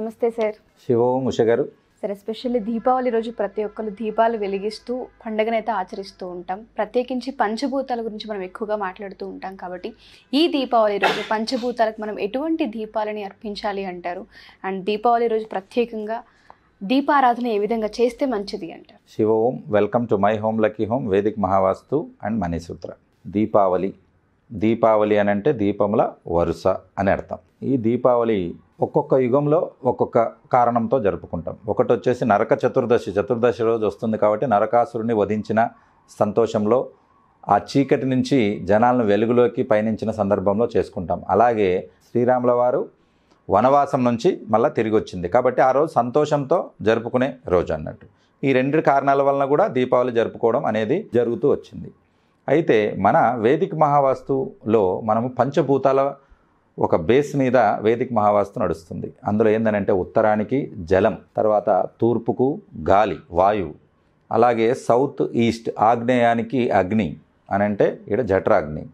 నమస్తే సార్ శివోం ఉష గారు sir especially Deepavali రోజు ప్రతి ఒక్కరు దీపాలు వెలిగిస్తూ అయితే ఆచరిస్తూ ఉంటాం ప్రత్యేకించి పంచభూతాల గురించి మనం ఎక్కువగా మాట్లాడుతూ ఉంటాం కాబట్టి ఈ దీపావళి రోజు పంచభూతాలకు మనం ఎటువంటి దీపాలని అర్పించాలి అంటారు అండ్ దీపావళి రోజు ప్రత్యేకంగా దీపారాధన ఏ విధంగా చేస్తే మంచిది అంటారు Shiva Om welcome to my home lucky home Vedic Mahavastu and Manisutra Deepavali Deepavali అని అంటే దీపముల వరుస అని అర్థం ఈ దీపావళి ఒక్కొక్క యుగంలో ఒక్కొక్క కారణంతో జరుపుకుంటాం ఒకటి వచ్చేసి నరక చతుర్దశి చతుర్దశి రోజు వస్తుంది కాబట్టి నరకాసురుని వధించిన సంతోషంలో ఆ చీకటి నుంచి జనాలను వెలుగులోకి పయనించిన సందర్భంలో చేసుకుంటాం అలాగే శ్రీరాముల వారు వనవాసం నుంచి మళ్ళీ తిరిగి వచ్చింది కాబట్టి ఆ రోజు సంతోషంతో జరుపుకునే రోజు అన్నట్టు ఈ రెండు కారణాల వలన కూడా దీపావళి జరుపుకోవడం అనేది జరుగుతూ వచ్చింది అయితే మన వేదిక మహావాస్తులో మనము పంచభూతాల ఒక బేస్ మీద వేదిక మహావాస్తు నడుస్తుంది అందులో ఏంటనంటే ఉత్తరానికి జలం తర్వాత తూర్పుకు గాలి వాయువు అలాగే సౌత్ ఈస్ట్ ఆగ్నేయానికి అగ్ని అని అంటే ఇక్కడ జఠరాగ్ని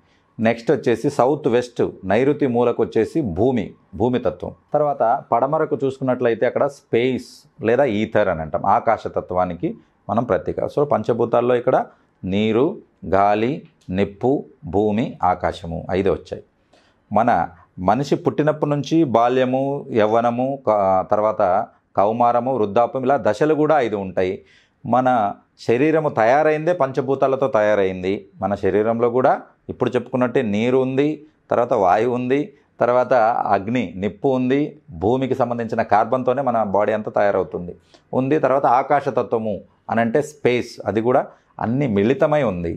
నెక్స్ట్ వచ్చేసి సౌత్ వెస్ట్ నైరుతి మూలకు వచ్చేసి భూమి భూమితత్వం తర్వాత పడమరకు చూసుకున్నట్లయితే అక్కడ స్పేస్ లేదా ఈథర్ అని అంటాం ఆకాశతత్వానికి మనం ప్రత్యేక సో పంచభూతాల్లో ఇక్కడ నీరు గాలి నిప్పు భూమి ఆకాశము ఐదు వచ్చాయి మన మనిషి పుట్టినప్పటి నుంచి బాల్యము యవ్వనము తర్వాత కౌమారము వృద్ధాపం ఇలా దశలు కూడా ఐదు ఉంటాయి మన శరీరము తయారైందే పంచభూతాలతో తయారైంది మన శరీరంలో కూడా ఇప్పుడు చెప్పుకున్నట్టే నీరు ఉంది తర్వాత వాయువు ఉంది తర్వాత అగ్ని నిప్పు ఉంది భూమికి సంబంధించిన కార్బన్తోనే మన బాడీ అంతా తయారవుతుంది ఉంది తర్వాత ఆకాశతత్వము అని అంటే స్పేస్ అది కూడా అన్ని మిళితమై ఉంది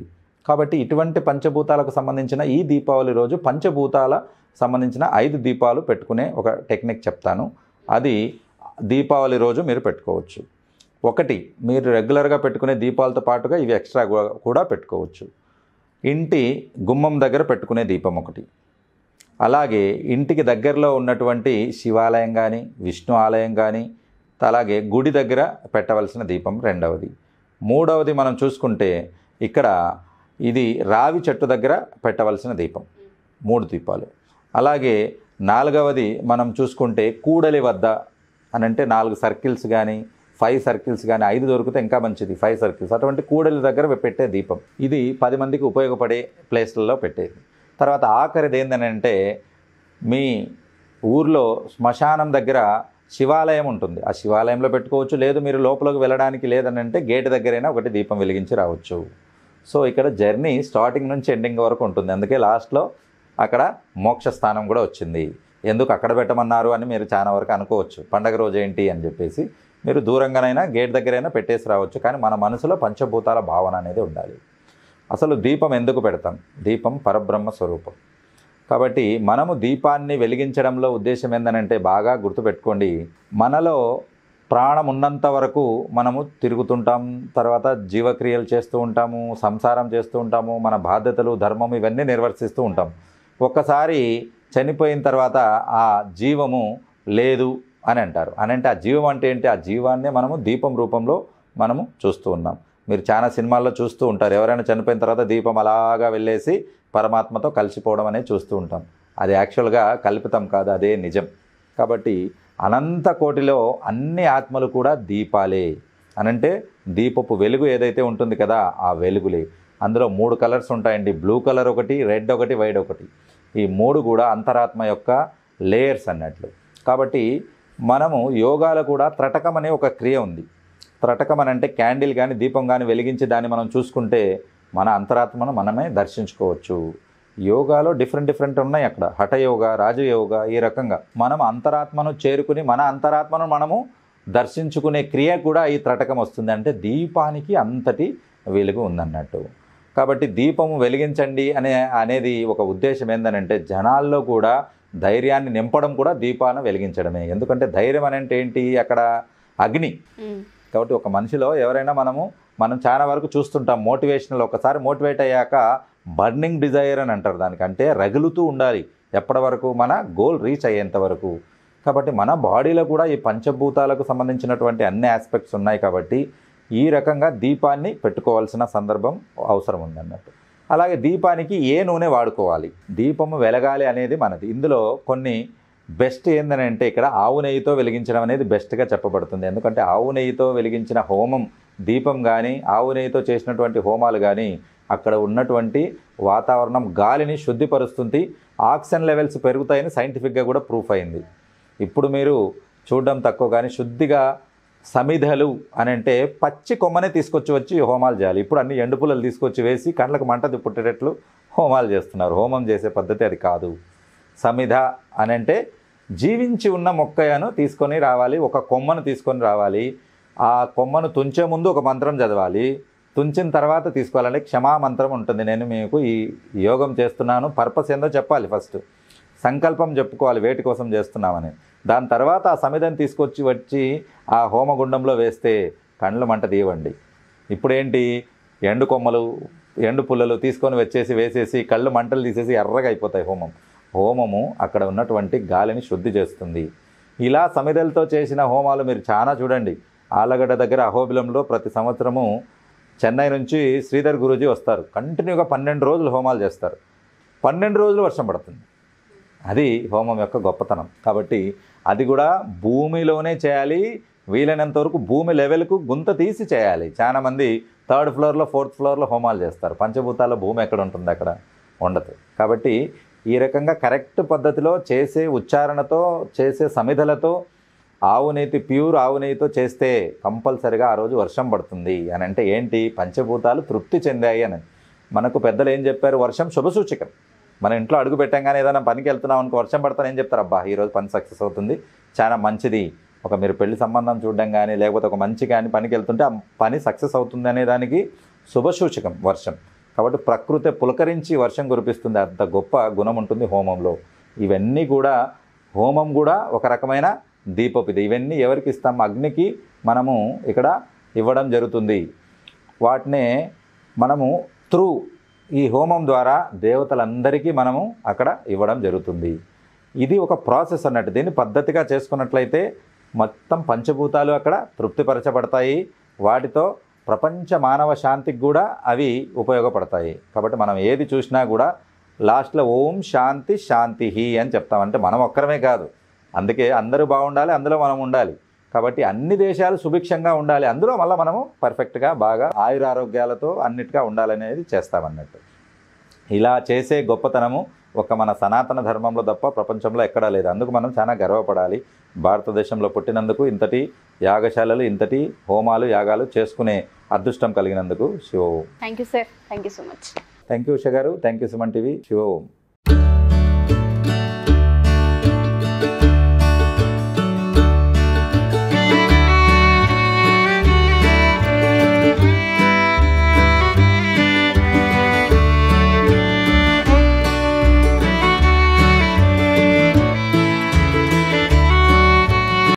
కాబట్టి ఇటువంటి పంచభూతాలకు సంబంధించిన ఈ దీపావళి రోజు పంచభూతాల సంబంధించిన ఐదు దీపాలు పెట్టుకునే ఒక టెక్నిక్ చెప్తాను అది దీపావళి రోజు మీరు పెట్టుకోవచ్చు ఒకటి మీరు రెగ్యులర్గా పెట్టుకునే దీపాలతో పాటుగా ఇవి ఎక్స్ట్రా కూడా పెట్టుకోవచ్చు ఇంటి గుమ్మం దగ్గర పెట్టుకునే దీపం ఒకటి అలాగే ఇంటికి దగ్గరలో ఉన్నటువంటి శివాలయం కానీ విష్ణు ఆలయం కానీ అలాగే గుడి దగ్గర పెట్టవలసిన దీపం రెండవది మూడవది మనం చూసుకుంటే ఇక్కడ ఇది రావి చెట్టు దగ్గర పెట్టవలసిన దీపం మూడు దీపాలు అలాగే నాలుగవది మనం చూసుకుంటే కూడలి వద్ద అని అంటే నాలుగు సర్కిల్స్ కానీ ఫైవ్ సర్కిల్స్ కానీ ఐదు దొరికితే ఇంకా మంచిది ఫైవ్ సర్కిల్స్ అటువంటి కూడలి దగ్గర పెట్టే దీపం ఇది పది మందికి ఉపయోగపడే ప్లేస్లలో పెట్టేది తర్వాత ఆఖరిది అంటే మీ ఊర్లో శ్మశానం దగ్గర శివాలయం ఉంటుంది ఆ శివాలయంలో పెట్టుకోవచ్చు లేదు మీరు లోపలికి వెళ్ళడానికి లేదనంటే గేట్ దగ్గరైనా ఒకటి దీపం వెలిగించి రావచ్చు సో ఇక్కడ జర్నీ స్టార్టింగ్ నుంచి ఎండింగ్ వరకు ఉంటుంది అందుకే లాస్ట్లో అక్కడ మోక్షస్థానం కూడా వచ్చింది ఎందుకు అక్కడ పెట్టమన్నారు అని మీరు చాలా వరకు అనుకోవచ్చు పండగ రోజు ఏంటి అని చెప్పేసి మీరు దూరంగానైనా గేట్ దగ్గరైనా పెట్టేసి రావచ్చు కానీ మన మనసులో పంచభూతాల భావన అనేది ఉండాలి అసలు దీపం ఎందుకు పెడతాం దీపం పరబ్రహ్మ స్వరూపం కాబట్టి మనము దీపాన్ని వెలిగించడంలో ఉద్దేశం ఏంటనంటే బాగా గుర్తుపెట్టుకోండి మనలో ప్రాణం ఉన్నంత వరకు మనము తిరుగుతుంటాం తర్వాత జీవక్రియలు చేస్తూ ఉంటాము సంసారం చేస్తూ ఉంటాము మన బాధ్యతలు ధర్మం ఇవన్నీ నిర్వర్తిస్తూ ఉంటాం ఒక్కసారి చనిపోయిన తర్వాత ఆ జీవము లేదు అని అంటారు అని అంటే ఆ జీవం అంటే ఏంటి ఆ జీవాన్నే మనము దీపం రూపంలో మనము చూస్తూ ఉన్నాం మీరు చాలా సినిమాల్లో చూస్తూ ఉంటారు ఎవరైనా చనిపోయిన తర్వాత దీపం అలాగా వెళ్ళేసి పరమాత్మతో కలిసిపోవడం అనేది చూస్తూ ఉంటాం అది యాక్చువల్గా కల్పితం కాదు అదే నిజం కాబట్టి అనంత కోటిలో అన్ని ఆత్మలు కూడా దీపాలే అనంటే దీపపు వెలుగు ఏదైతే ఉంటుంది కదా ఆ వెలుగులే అందులో మూడు కలర్స్ ఉంటాయండి బ్లూ కలర్ ఒకటి రెడ్ ఒకటి వైట్ ఒకటి ఈ మూడు కూడా అంతరాత్మ యొక్క లేయర్స్ అన్నట్లు కాబట్టి మనము యోగాలో కూడా త్రటకం అనే ఒక క్రియ ఉంది త్రటకం అని అంటే క్యాండిల్ కానీ దీపం కానీ వెలిగించి దాన్ని మనం చూసుకుంటే మన అంతరాత్మను మనమే దర్శించుకోవచ్చు యోగాలో డిఫరెంట్ డిఫరెంట్ ఉన్నాయి అక్కడ హఠయోగ రాజయోగ ఈ రకంగా మనం అంతరాత్మను చేరుకుని మన అంతరాత్మను మనము దర్శించుకునే క్రియ కూడా ఈ త్రటకం వస్తుంది అంటే దీపానికి అంతటి వెలుగు ఉందన్నట్టు కాబట్టి దీపము వెలిగించండి అనే అనేది ఒక ఉద్దేశం ఏంటంటే జనాల్లో కూడా ధైర్యాన్ని నింపడం కూడా దీపాన్ని వెలిగించడమే ఎందుకంటే ధైర్యం అనేది ఏంటి అక్కడ అగ్ని కాబట్టి ఒక మనిషిలో ఎవరైనా మనము మనం చాలా వరకు చూస్తుంటాం మోటివేషనల్ ఒకసారి మోటివేట్ అయ్యాక బర్నింగ్ డిజైర్ అని అంటారు దానికంటే రగులుతూ ఉండాలి ఎప్పటి వరకు మన గోల్ రీచ్ అయ్యేంత వరకు కాబట్టి మన బాడీలో కూడా ఈ పంచభూతాలకు సంబంధించినటువంటి అన్ని ఆస్పెక్ట్స్ ఉన్నాయి కాబట్టి ఈ రకంగా దీపాన్ని పెట్టుకోవాల్సిన సందర్భం అవసరం ఉందన్నట్టు అలాగే దీపానికి ఏ నూనె వాడుకోవాలి దీపము వెలగాలి అనేది మనది ఇందులో కొన్ని బెస్ట్ ఏంటనంటే ఇక్కడ ఆవు నెయ్యితో వెలిగించడం అనేది బెస్ట్గా చెప్పబడుతుంది ఎందుకంటే ఆవు నెయ్యితో వెలిగించిన హోమం దీపం కానీ ఆవు నెయ్యితో చేసినటువంటి హోమాలు కానీ అక్కడ ఉన్నటువంటి వాతావరణం గాలిని శుద్ధిపరుస్తుంది ఆక్సిజన్ లెవెల్స్ పెరుగుతాయని సైంటిఫిక్గా కూడా ప్రూఫ్ అయింది ఇప్పుడు మీరు చూడడం తక్కువ కానీ శుద్ధిగా సమిధలు అని అంటే పచ్చి కొమ్మనే తీసుకొచ్చి వచ్చి హోమాలు చేయాలి ఇప్పుడు అన్ని ఎండుపుల్లలు తీసుకొచ్చి వేసి కండ్లకు మంట పుట్టేటట్లు హోమాలు చేస్తున్నారు హోమం చేసే పద్ధతి అది కాదు సమిధ అని అంటే జీవించి ఉన్న మొక్కను తీసుకొని రావాలి ఒక కొమ్మను తీసుకొని రావాలి ఆ కొమ్మను తుంచే ముందు ఒక మంత్రం చదవాలి తుంచిన తర్వాత తీసుకోవాలంటే మంత్రం ఉంటుంది నేను మీకు ఈ యోగం చేస్తున్నాను పర్పస్ ఏందో చెప్పాలి ఫస్ట్ సంకల్పం చెప్పుకోవాలి వేటి కోసం చేస్తున్నామని దాని తర్వాత ఆ సమిధని తీసుకొచ్చి వచ్చి ఆ హోమగుండంలో వేస్తే కండ్ల మంట తీయవండి ఇప్పుడేంటి ఎండు కొమ్మలు ఎండు పుల్లలు తీసుకొని వచ్చేసి వేసేసి కళ్ళు మంటలు తీసేసి ఎర్రగా అయిపోతాయి హోమం హోమము అక్కడ ఉన్నటువంటి గాలిని శుద్ధి చేస్తుంది ఇలా సమిధలతో చేసిన హోమాలు మీరు చాలా చూడండి ఆలగడ్డ దగ్గర అహోబిలంలో ప్రతి సంవత్సరము చెన్నై నుంచి శ్రీధర్ గురూజీ వస్తారు కంటిన్యూగా పన్నెండు రోజులు హోమాలు చేస్తారు పన్నెండు రోజులు వర్షం పడుతుంది అది హోమం యొక్క గొప్పతనం కాబట్టి అది కూడా భూమిలోనే చేయాలి వీలైనంత వరకు భూమి లెవెల్కు గుంత తీసి చేయాలి చాలామంది థర్డ్ ఫ్లోర్లో ఫోర్త్ ఫ్లోర్లో హోమాలు చేస్తారు పంచభూతాల భూమి ఎక్కడ ఉంటుంది అక్కడ ఉండదు కాబట్టి ఈ రకంగా కరెక్ట్ పద్ధతిలో చేసే ఉచ్చారణతో చేసే సమిధలతో ఆవు నెయ్యి ప్యూర్ ఆవు నెయ్యితో చేస్తే కంపల్సరిగా ఆ రోజు వర్షం పడుతుంది అని అంటే ఏంటి పంచభూతాలు తృప్తి చెందాయి అని మనకు పెద్దలు ఏం చెప్పారు వర్షం శుభసూచికం మన ఇంట్లో అడుగు పెట్టంగానే ఏదైనా పనికి వెళ్తున్నాం అనుకో వర్షం పడతాను ఏం చెప్తారు అబ్బా ఈరోజు పని సక్సెస్ అవుతుంది చాలా మంచిది ఒక మీరు పెళ్లి సంబంధం చూడడం కానీ లేకపోతే ఒక మంచి కానీ పనికి వెళ్తుంటే ఆ పని సక్సెస్ అవుతుంది అనే దానికి శుభసూచకం వర్షం కాబట్టి ప్రకృతి పులకరించి వర్షం కురిపిస్తుంది అంత గొప్ప గుణం ఉంటుంది హోమంలో ఇవన్నీ కూడా హోమం కూడా ఒక రకమైన దీపపిది ఇవన్నీ ఎవరికి ఇస్తాం అగ్నికి మనము ఇక్కడ ఇవ్వడం జరుగుతుంది వాటినే మనము త్రూ ఈ హోమం ద్వారా దేవతలందరికీ మనము అక్కడ ఇవ్వడం జరుగుతుంది ఇది ఒక ప్రాసెస్ అన్నట్టు దీన్ని పద్ధతిగా చేసుకున్నట్లయితే మొత్తం పంచభూతాలు అక్కడ తృప్తిపరచబడతాయి వాటితో ప్రపంచ మానవ శాంతికి కూడా అవి ఉపయోగపడతాయి కాబట్టి మనం ఏది చూసినా కూడా లాస్ట్లో ఓం శాంతి శాంతి అని చెప్తామంటే మనం ఒక్కరమే కాదు అందుకే అందరూ బాగుండాలి అందులో మనం ఉండాలి కాబట్టి అన్ని దేశాలు సుభిక్షంగా ఉండాలి అందులో మళ్ళీ మనము పర్ఫెక్ట్గా బాగా ఆయురారోగ్యాలతో అన్నిటిగా ఉండాలనేది చేస్తామన్నట్టు ఇలా చేసే గొప్పతనము ఒక మన సనాతన ధర్మంలో తప్ప ప్రపంచంలో ఎక్కడా లేదు అందుకు మనం చాలా గర్వపడాలి భారతదేశంలో పుట్టినందుకు ఇంతటి యాగశాలలు ఇంతటి హోమాలు యాగాలు చేసుకునే అదృష్టం కలిగినందుకు Shiva Om thank you sir thank you so much thank you Usha గారు thank you Suman TV Shiva Om